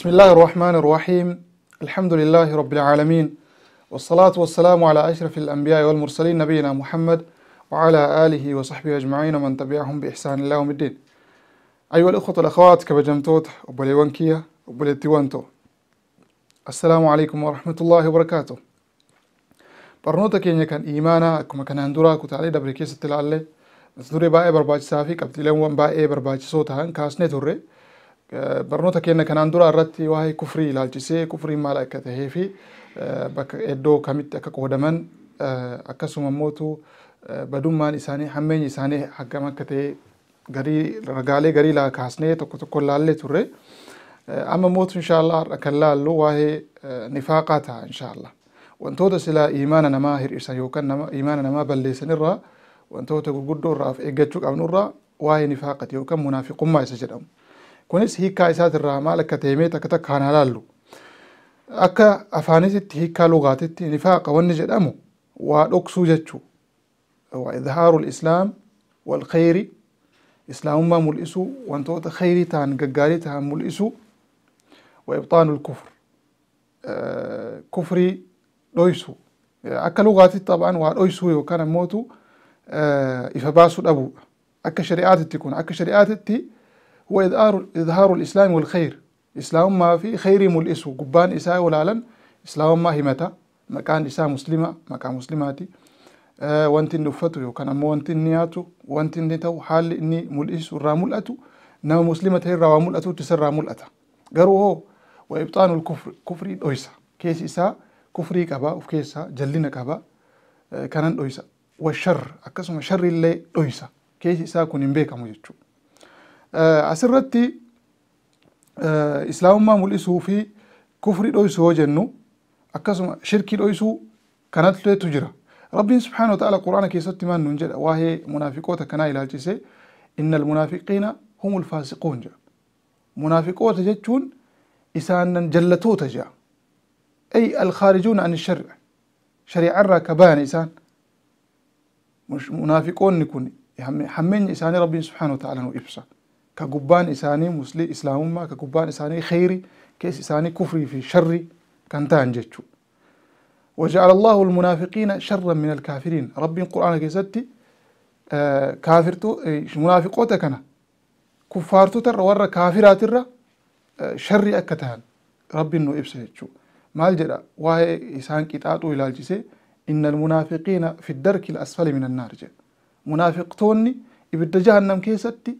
بسم الله الرحمن الرحيم الحمد لله رب العالمين والصلاة والسلام على أشرف الأنبياء والمرسلين نبينا محمد وعلى آله وصحبه أجمعين ومن تبعهم بإحسان الله يوم الدين أيها الأخوة والأخوات كبجمتوت وبلي تيوانتو السلام عليكم ورحمة الله وبركاته برنوتا keenya يكن إيمانا كما كان duraa كتالي dabre keessatti نصدوري mata برباج سافي barbaachisaa وان qabxiileewwan برباج barbaachisoo ta'an kaasnee barnoota keenya kanaan dura irratti waa'ee kufrii ilaalchisee kufriin maal akka tahee fi bakka iddoo kamitti akka qoodaman akkasuma immoo badummaan isaanii hammeenyi isaanii haggam akka ta'e garii ragaalee garii laa kaasnee tokko tokko laallee turre amma immoo inshaallah har'a kan laallu waa'ee nifaaqaa ta'a inshaallah wantoota silaa imaana namaa hir'isan yookaan imaana namaa balleessan irraa wantoota gurguddoo irraa of eeggachuu qabnu irraa waa'ee nifaaqati yookaan munaafiqummaa isa jedhamu. كونس هيكا إسات الرامة لكا تيميتا كتا كان هلالو أكا أفانيست هيكا لغاتت نفاق ونجد أمو وأوكسو جتشو وإظهار الإسلام والخير إسلام ما ملئسو وانتوت خيري تان ققاري تان ملئسو وإبطان الكفر كفري لويسو أكا لغاتي طبعا وأوكسو يوكان موتو إفباسو الأبو أكا شريعات تكون أكا شريعات تكون هو إظهار, إظهار الإسلام والخير إسلام ما في خير ملئس قبان إساء والعلن إسلام ما هي متى مكان إساء مسلمة مكان مسلماتي آه وانت دفتو وكان أمو وانت نياتو وانت نتو حال إني ملئس الرامل أتو نو مسلمة هي الرامل أتو تسر رامل أتا قروا هو وإبطان الكفر كفري دويسا كيس إساء كفري كبا وكيسا جلنا كبا آه كانان دويسا والشر أكسم شر اللي دويسا كيس إساء كنين بيكا مجدشو أسرتي إسلام ما مولسو في كفر الأيسو جنو أكسم شرك الأيسو كانت له تجرى رب سبحانه وتعالى قرآن كي ستمان ننجد واهي منافقوتا كنا إلى إن المنافقين هم الفاسقون جا منافقوتا جتشون إسانا جلتوتا جا أي الخارجون عن الشرع شريعة ركبان إسان مش منافقون نكون همين إسان ربي سبحانه وتعالى نو إبسا ka إساني مسلم إسلام ما ka إساني خيري كيس إساني كفري في fi sharri kan وجعل الله المنافقين شرا من الكافرين ربي القرآن كيستي آه كافرتو منافقوتا كنا كفارتو تر ورا كافرات الر شر أكتان ربي إنه إبسه ما الجرى وهي إسان كتاتو إلى الجسي إن المنافقين في الدرك الأسفل من النار جل منافقتوني إبدا جهنم كيستي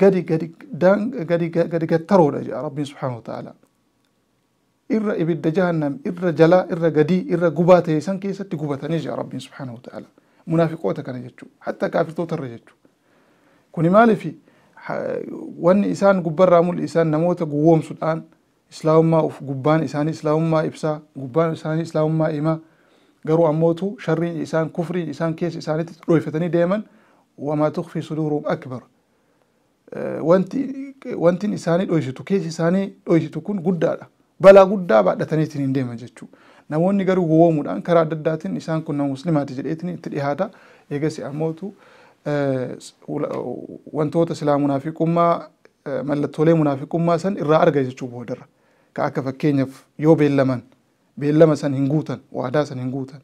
قدي قدي دان قدي قدي قتروا رجع ربي سبحانه وتعالى إر إبد جهنم إر جلا إر قدي إر قبات يسان كيسة قبات نجع ربي سبحانه وتعالى منافقوتا كان يجتشو حتى كافر توتا رجتشو كوني مالي في وان إسان قبار رامو الإسان نموتا قووم سلطان إسلام ما أف قبان إساني إسلام ما إبسا قبان إساني إسلام ما إما قروا أموتو شرين إسان كفري إسان كيس إساني رويفتني دايما وما تخفي صدورهم أكبر wanti isaanii dhoyisitu keessi isaanii dhoyisitu kun guddaadha. Balaa guddaa baadhataniitiin hin deema jechuudha. Namoonni garuu gowwoomuudhaan karaa adda addaatiin isaan kun nama musliimaati jedheetiin itti dhihaata. Eegasi ammootu wantoota silaa munaafiqummaa mallattoolee munaafiqummaa san irraa arga jechuu boodarra. Ka akka fakkeenyaaf yoo beellaman beellama san hin guutan waadaa san hin guutan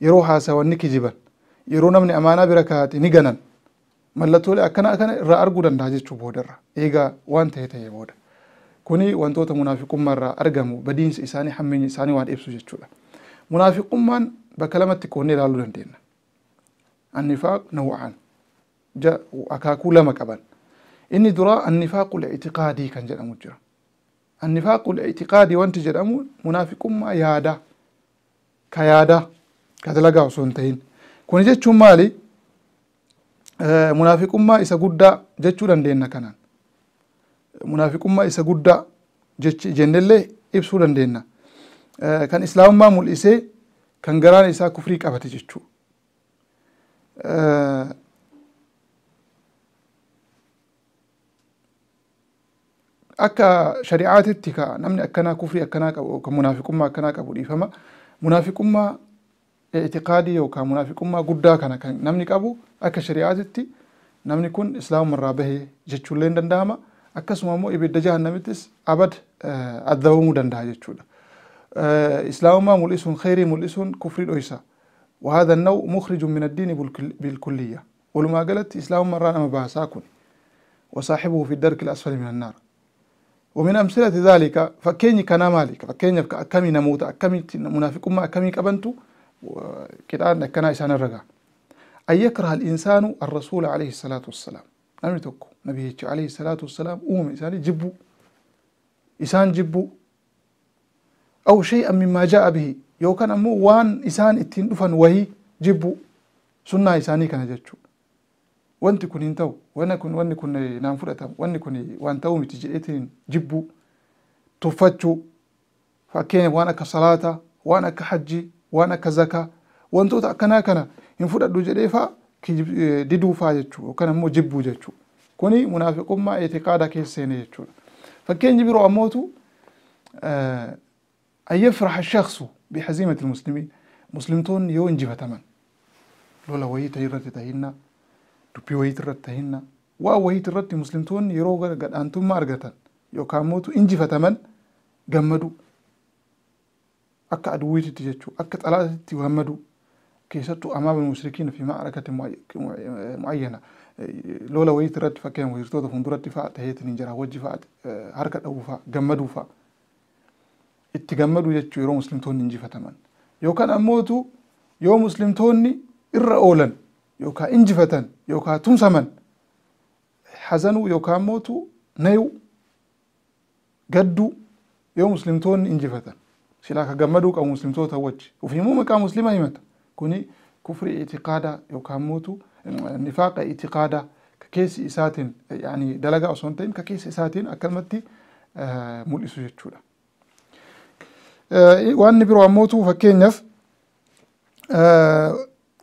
yeroo haasawan ni kijiban yeroo namni amaanaa bira kaa'ate ni ganan. mallattoolee akkanaa kana irraa arguu danda'a jechuu boodarra eegaa waan ta'e ta'e booda kuni wantoota munaafiqummaa irraa argamu badiinsa isaanii hammeenya isaanii waan ibsu jechuudha munaafiqummaan bakka lamatti qoonnee ilaaluu dandeenya annifaaq nawwa'an akaakuu lama qaban inni duraa annifaaqul ictiqaadii kan jedhamu jira annifaaqul ictiqaadii wanti jedhamu munaafiqummaa yaadaa ka yaadaa ka dalagaa osoo hin ta'in kun jechuun maali Eh, munaafiqummaa isa guddaa jechuu dandeenya kanaan eh, munaafiqummaa isa guddaa jennellee ibsuu dandeenya eh, kan islaamummaa mul'isee kan garaan isaa kufrii qabate jechuu akka shari'aatitti ka namni akkanaa kufrii akkanaa qabu kan munaafiqummaa akkanaa qabu dhiifama munaafiqummaa اعتقادي او كمنافق ما غدا كان نمني قبو اك شرياتتي نمني كون اسلام مر به جچولين دنداما اكسمامو ابي دجه نمتس ابد آه، ادوم دندا جچولا آه، اسلام ما مولسون خيري مولسون كفري دويسا وهذا النوع مخرج من الدين بالكليه ولما قالت اسلام مرانا مباساكن وصاحبه في الدرك الاسفل من النار ومن امثله ذلك فكيني كان مالك فكيني كمي نموت كمي منافق ما كمي كبنتو وكده كان إسان الرقا أن يكره الإنسان الرسول عليه الصلاة والسلام نعم تكو نبي عليه الصلاة والسلام أمم إنسان جبو إسان جبو أو شيئا مما جاء به يو كان أمو وان إسان اتين وهي جبو سنة إساني كان جتشو wanti kun انتو ta'u كن kun wanni kun naan fudhatama wanni kun waan ta'uu miti jedheetiin jibbuu tuffachuu fakkeenya waan akka zakaa wantoota akkanaa kana hin fudhadhu jedhee faa diduu faa jechuudha yookaan ammoo jibbuu jechuudha. kuni munaafiqummaa eetiqaadaa keessa seenee jechuudha. Fakkeenyi biroo ammootu ayyafraha shaksu bixaziimati muslimiin muslimtoonni yoo injifataman lola wayiita irratti tahinna dubbii wayiita irratti tahinna waa wayiita irratti muslimtoonni yeroo gadhaantummaa argatan yookaan ammoo injifataman gammadu akka aduwwiititti jechuu akka xalaatitti waammadu keessattu amaa bin mushrikiin fi ma'arakati mu'ayyana lola wayiitti irratti fakkeenya wajjirtoota fuulduratti fa'a taheetiin hin jira wajji fa'a harka dhabu fa'a gammaduu fa'a itti gammadu jechuu yeroo muslimtoonni injifataman yookaan ammootu yoo muslimtoonni irra oolan yookaan injifatan yookaan tumsaman hazanuu yookaan ammootu nayu gadduu yoo muslimtoonni injifatan silaa ka gammaduu qabu muslimtoota wajji ofiimuu maqaa muslimaa himata kuni kufri itiqaadaa yookaan mootu nifaaqa itiqaadaa ka keessi isaatiin yaani dalagaa osoo hin ta'in ka keessi isaatiin akkanumatti mul'isu jechuudha. Waan biroo ammootu fakkeenyaaf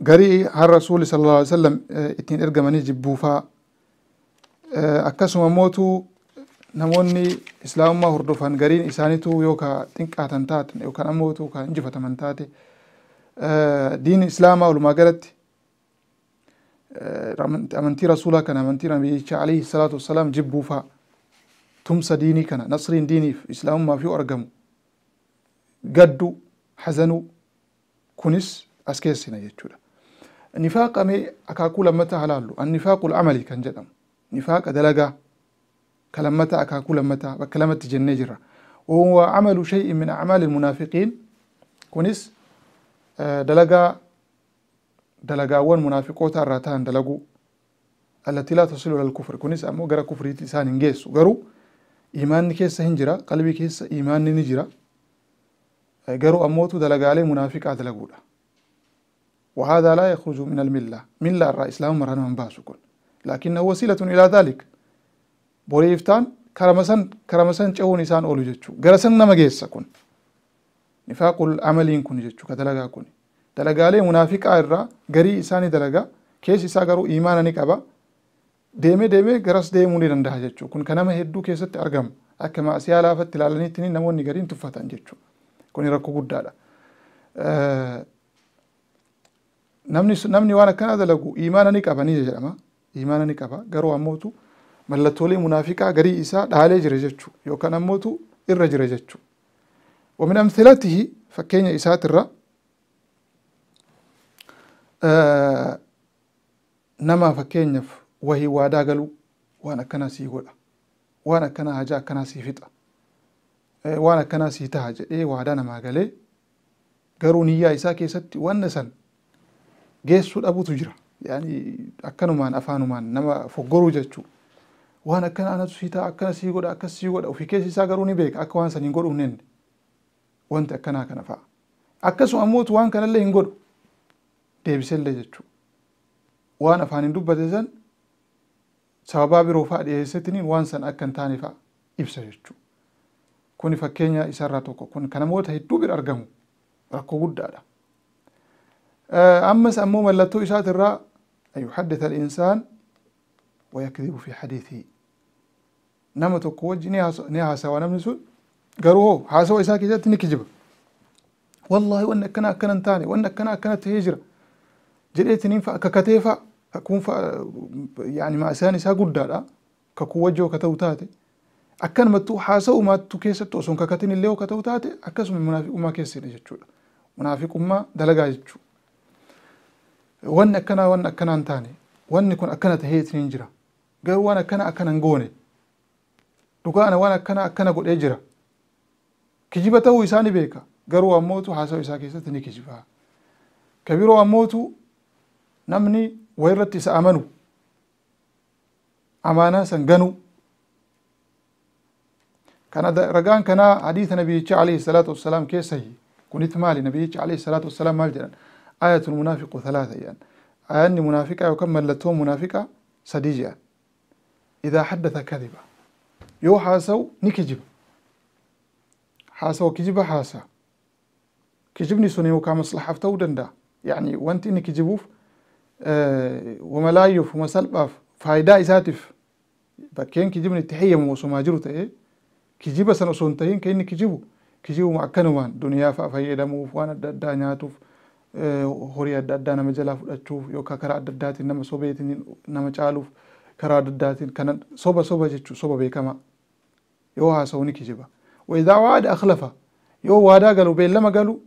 garii har rasuuli sallallahu alaihi wasallam ittiin ergamanii jibbuufaa akkasuma mootu namoonni islaamummaa hordofan gariin isaanitu yoo ka xinqaatan taatan yookaan ammoo utuu ka injifataman taate diin islaamaa walumaa galatti amantii rasuulaa kana amantii nabiyyichaa alayhi salaatu wassalaam jibbuufaa tumsa diinii kana nasriin diiniif islaamummaaf yoo argamu gaddu hazanuu kunis as keessina jechuudha nifaaqa mee akaakuu lammataa halaallu annifaaqul amali kan jedhamu nifaaqa dalagaa كلمتا أكاكو لمتا بكلمت جنجرة وهو عمل شيء من أعمال المنافقين كونس آه، دلغا دلغا دلقاوان منافقو تاراتان دلغو التي لا تصل إلى الكفر كونس أمو غرا كفر تسان انجيس غرو إيمان كيس هنجرا قلبي كيس إيمان نجرا آه، غرو أموتو دلقا عليه منافقا دلقولا وهذا لا يخرج من الملة ملة الرأي إسلام مرهن من باسكن لكنه وسيلة إلى ذلك boree iftaan karamasan karamasan cehuun isaan oolu jechuu gara san nama geessa kun nifaaqul amaliin kun jechuu ka dalagaa kun dalagaalee munaafiqaa irraa garii isaanii dalagaa keessi isaa garuu iimaana ni qaba deeme deeme garas deemuu ni danda'a jechuu kun ka nama hedduu keessatti argamu akka maasiyaa laafatti ilaalaniitti namoonni gariin tuffatan jechuu kun rakkoo guddaadha. Namni waan akkanaa dalagu iimaana ni qaba ni jedhama iimaana ni qaba garuu ammootu mallattoolee munaafiqaa garii isaa dhaalee jira jechuu yookaan ammootu irra jira jechuu wamin amthilatihi fakkeenya isaatirra nama fakkeenyaaf wahii waadaa galuu waan akkanaa sii godha waan akkanaa haja akkanaa sii fixa waan akkanaa sii taha jedhee waadaa namaa galee garuu niyyaa isaa keessatti wanna san geessuu dhabutu jira yani akkanumaan afaanumaan nama foggoruu jechuudha waan akkana anatu si ta'a akkana sii godha akkas sii godha ofii keessa isaa garuu ni beeka akka waan san hin godhu hin hin wanti akkanaa kana fa'a akkasuma ammoo waan kanallee hin godhu deebisellee jechuudha waan afaan hin dubbate san sababaa biroo fa'a dhiyeessitiniin waan san akka hin taane fa'a ibsa jechuudha kuni fakkeenya isarraa tokko kun kan namoota hedduu bira argamu rakkoo guddaadha. أمس أمو ملتو إشات الراء أن يحدث الإنسان ويكذب في حديثه nama tokko wajji ni haasawa namni sun garuu hoo haasawa isaa keessatti ni kijiba wallaahi wanni akkana akkana hin taane wanni akkana akkana ta'ee jira jedheetiniin fa'a kakatee fa'a kun fa'a yaani maasaan isaa guddaadha kakuu wajji yoo kata'u taate akkanumattuu haasa'u maattu keessatti osoo hin kakatin illee yoo kata'u taate akkasuma munaafiqummaa keessina jechuudha munaafiqummaa dalagaa jechuudha. Wanni akkanaa wanni akkanaa hin taane wanni kun akkana ta'ee jira garuu waan akkana akkana hin goone dukaana waan akkana akkana godhee jira kijiba ta'uu isaa ni beeka garuu ammootu haasawuu isaa keessatti ni kijiba ka biroo ammootu namni wayirratti isa amanu amaanaa san ganu kana ragaan kanaa hadiisa nabiyyicha alayhi salaatu wassalaam keessa kunit maali nabiyyicha alayhi salaatu wassalaam maal jedhan ayatul munaafiqu thalaatha jedhan ayanni munaafiqaa yookaan mallattoon munaafiqaa sadii jedhan idaa haddatha kadiba yo haasaw ni kijiba haasawa kijiba haasaa kijibni sun yokaa maslaxaaf ta'uu danda'a yani wanti inni kijibuuf wamalaayyof wama salphaaf faayidaa isaatiif bakkeen kijibni itti hayyamu osumaa jiru ta'ee kijiba san osoo hin ta'in kan inni kijibu kijibuma akkanumaan duniyaa fa'a fayyadamuuf waan adda addaa nyaatuuf horii adda addaa nama jalaa fudhachuuf yookaan karaa adda addaatiin nama sobeetiin nama caaluuf karaa adda addaatiin kana soba soba jechuu soba beekamaa يو هاسوني كجبا وإذا وعد أخلفه يو وادا قالوا بين لما قالوا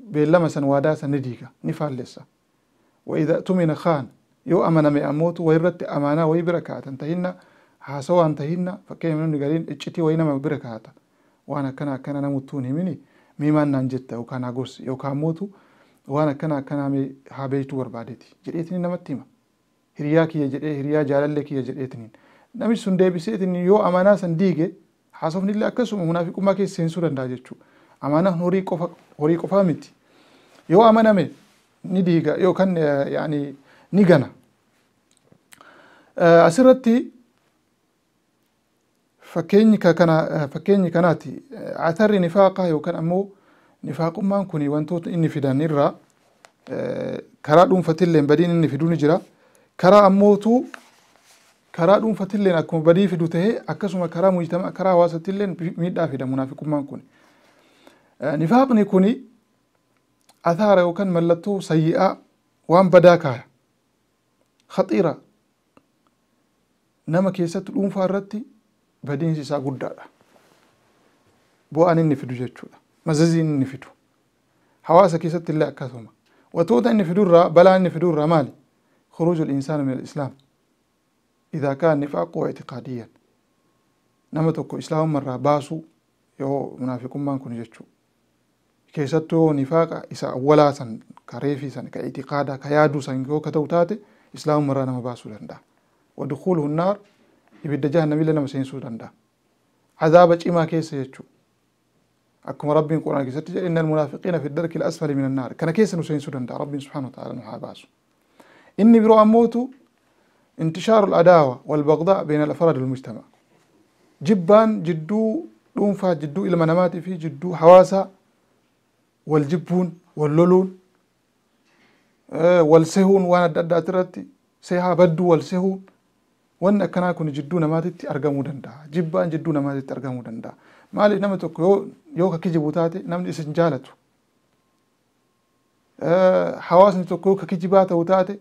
بين لما سن وادا سن نديقة نفال لسا وإذا أتمن خان يو أمن مأموت ويرت أمانا ويبركات انتهينا حاسوا انتهينا فكي من قالين اتشتي وينما بركات وانا كنا كنا نموتوني مني ميمان ننجت يو كان يو كان موتو وانا كنا كنا مي حابيتو بربادتي جريتني نمتيما هرياكي يجري هريا جاللكي يجريتنين namichi sun deebiseetiin yoo amanaa san diige haasofni illee akkasuma munaafiqummaa keessa seensuu danda'a jechuu Amanaan horii qofa horii qofaa miti. Yoo amaname ni diiga yookaan yaani ni gana. Asirratti fakkeenyi kanaati atarri nifaaqaa yookaan ammoo kun wantoota inni fidan irraa karaa dhuunfatillee badiin inni fiduu ni jira. Karaa ammootuu karaa dhuunfattillee akkuma badii fidu tahee akkasuma karaa mujtama karaa hawaasatillee miidhaa fida munaafiqummaan kun. Nifaaqni kuni athaara yookaan mallattoo sayyi'aa waan badaa kaaya. Khaxiira nama keessatti dhuunfaa irratti badiinsi isaa guddaadha. Bu'aan inni fidu jechuudha. Mazaziin inni fidu. Hawaasa keessatti illee akkasuma. Wantoota inni fidurraa balaa inni fidurraa maali? Khuruujul insaani min al-islaam. إذا كان نفاقه اعتقاديا نما إسلام مرة باسو يو منافقون ما نكون جتشو كيستو نفاق إسا أولا سن كريفي سن كاعتقادا كيادو سن كو كتوتاتي إسلام مرة نما باسو لندا ودخوله النار يبدا جهنم إلا نما سينسو لندا عذابة إما كيس جتشو أكما ربي القرآن كيست إن المنافقين في الدرك الأسفل من النار كان كيس نسينسو لندا ربي سبحانه وتعالى نحا باسو إني برو أموتو انتشار العداوة والبغضاء بين الأفراد المجتمع جبان جدو دونفا جدو إلى مناماتي في جدو حواسا والجبون واللولون أه والسهون وانا دادا ترتي سيها بدو والسهون وانا كنا كن جدو نماتي أرقامو دندا جبان جدو نماتي أرقامو دندا مالي نمتك يو يوكا كجبوتاتي نمت اسنجالتو أه حواسني تكو كجباتو وتاتي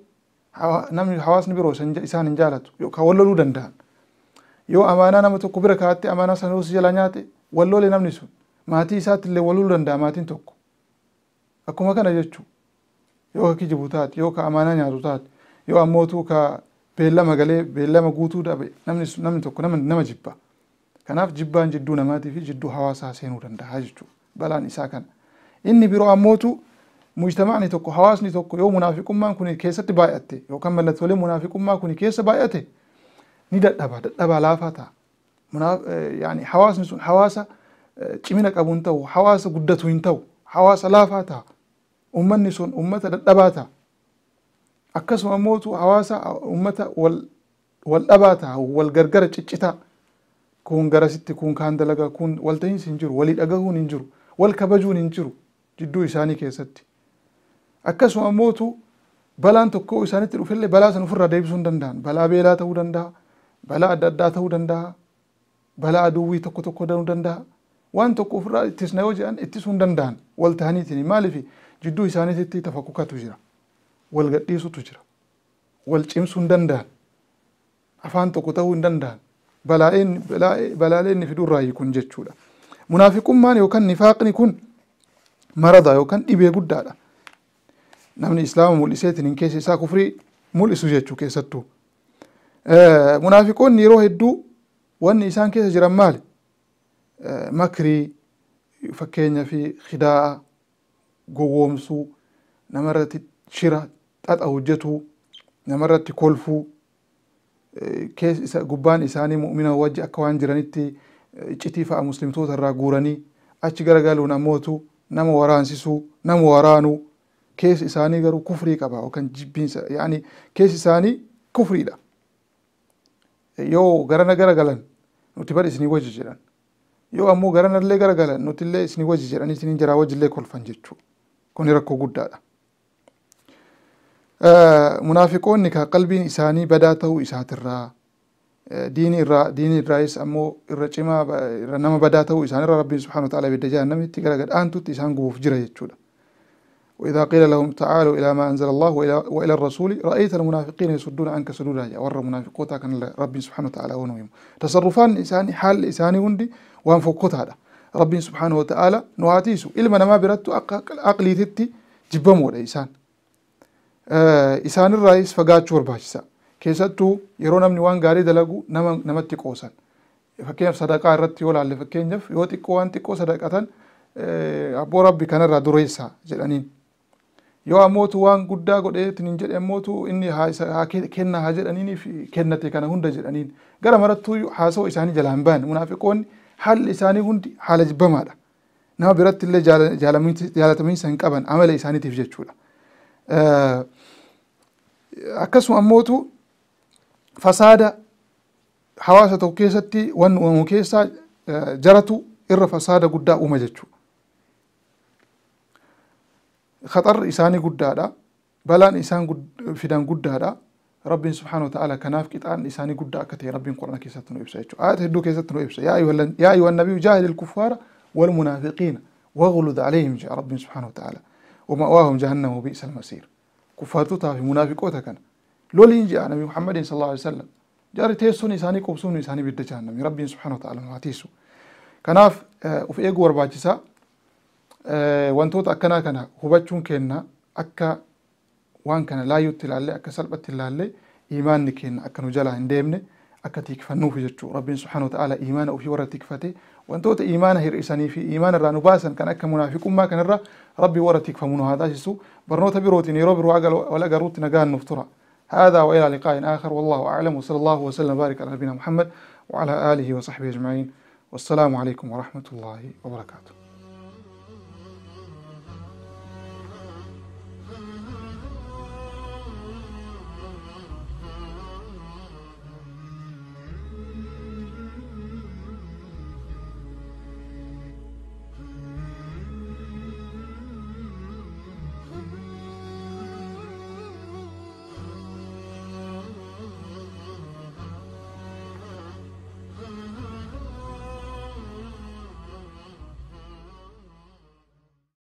namni hawaasni biroo isaan hin jaalatu yookaan walloluu danda'an yoo amaanaa nama tokko bira kaa'atte amaanaa sana hoos jala nyaate walloole namni sun maatii isaatti illee walloluu danda'a maatiin tokko akkuma kana jechuu yoo ka kijibu taate yoo ka amaanaa nyaatu taate yoo ammootuu ka beellama galee beellama guutuu dhabe namni sun namni tokko nama jibba kanaaf jibbaan jidduu namaatii fi jidduu hawaasaa seenuu danda'a jechuudha balaan isaa kana inni biroo ammootuu mujtama'ni tokko hawaasni tokko yoo munaafiqummaan kun keessatti baay'atte yookaan mallattoolee munaafiqummaa kun keessa baay'ate ni dadhaba dadhabaa laafaa ta'a yaani hawaasni sun hawaasa cimina qabu hin ta'u hawaasa guddatu hin ta'u hawaasa laafaa ta'a ummanni sun ummata dadhabaa ta'a akkasuma immoo hawaasa ummata wal wal dhabaa ta'a wal gargara ciccitaa kun garasitti kun kaan dalagaa kun walta'iinsi hin jiru walii dhagahuun hin jiru wal kabajuun hin jiru jidduu isaanii keessatti akkasuma mootu balaan tokko isaanitti dhufillee balaa san ofirraa deebisuu hin balaa beelaa ta'uu danda'a balaa adda addaa ta'uu danda'a balaa aduwwii tokko tokko danuu danda'a waan tokko ofirraa ittisna yoo jedhan ittisuu hin danda'an wal ta'aniitini maaliif jidduu isaaniititti tafakkukatu jira wal gadhiisutu jira wal cimsuu hin danda'an afaan tokko ta'uu hin danda'an balaalee inni fiduu irraa hiikun jechuudha munaafiqummaan yookaan nifaaqni kun maradaa yookaan dhibee guddaadha. namni islaama mul'iseetiin hin keessa isaa kufrii mul'isu jechuu keessattuu. Munaafiqoonni yeroo hedduu wanni isaan keessa jiran maali? Makrii fakkeenya fi khidaa'a gowwoomsuu namarratti shira xaxa hojjetuu namarratti kolfuu gubbaan isaanii mu'mina wajji akka waan jiranitti iccitii fa'a muslimtoota irraa guuranii achi garagaluun ammootu nama waraansisuu nama waraanuu keessi isaanii garuu kufrii qaba yookaan jibbiinsa yaani keessi isaanii kufriidha. Yoo garana gara galan nuti bari isinii wajji jedhan yoo ammoo garana illee gara galan nuti illee isinii wajji jedhan isinii wajji illee kolfan jechuudha. Kuni rakkoo guddaadha. Munaafiqoonni ka qalbiin isaanii badaa ta'uu isaatirraa diini irraa diini irraayis ammoo irra cimaa irra nama badaa ta'uu isaanirraa rabbiin subhaanahu wa ta'ala ibidda jahannamitti gara gadhaantutti isaan gubuuf jira jechuudha. وإذا قيل لهم تعالوا إلى ما أنزل الله وإلى, وإلى الرسول رأيت المنافقين يسدون عنك سدودا يا ور منافقوتا كان رب سبحانه وتعالى ونويم تصرفان إساني حال إساني وندي وانفقوت هذا رب سبحانه وتعالى نواتيسو إلما ما بردت أقلي تتي جبم ولا إسان آه إسان الرئيس فقاتش كيساتو يرون من وان غاري دلقو نما نمتي قوسان فكيف صدقاء رتي ولا اللي فكيف يوتي قوان تيكو صدقاء آه، أبو ربي كان الرادوريسا جلانين yoo ammootu waan guddaa godheetiin hin jedhe ammootu inni haa kenna haa jedhaniif kennate kana hunda jedhaniin gara marattuu haasa'u isaanii jalaa hin baane munaafiqoonni haalli isaanii hundi haala jibbamaadha nama biratti illee jaalatamiinsa hin qaban amala isaaniitiif jechuudha akkasuma ammootu fasaada hawaasa tokko keessatti waan uumamu keessaa jaratu irra fasaada guddaa uuma jechuudha خطر إساني قدادا بلان إسان قد فدان قدادا رب سبحانه وتعالى كناف كتان إساني قدادا كتير رب قرنا كي ستنو إبسا يتشو آيات هدو كي ستنو إبسا يا أيها, يا أيها النبي جاهد الكفار والمنافقين وغلد عليهم جاء رب سبحانه وتعالى ومأواهم جهنم وبئس المسير كفار في منافقوتا كان لولين جاء نبي محمد صلى الله عليه وسلم جاري تيسون إساني كوبسون إساني بيد رب سبحانه وتعالى نواتيسو كناف آه، وفي إيقو wantoota akkanaa kana hubachuun keenna akka waan kana laayyuutti ilaalle akka salphatti ilaalle imaanni keenna akka nu jalaa hin deemne akka tiikfannuuf jechuudha rabbiin subhaanahu ta'ala imaana ofii warra tiikfate wantoota imaana hir'isanii fi imaana irraa nu baasan kan akka munaafiqummaa kanarra rabbi warra tiikfamu nu haa taasisu barnoota birootiin yeroo biroo wal agaruutti nagaan nuuf tura. هذا وإلى لقاء آخر والله أعلم وصلى الله وسلم وبارك على نبينا محمد وعلى آله وصحبه أجمعين والسلام عليكم ورحمة الله وبركاته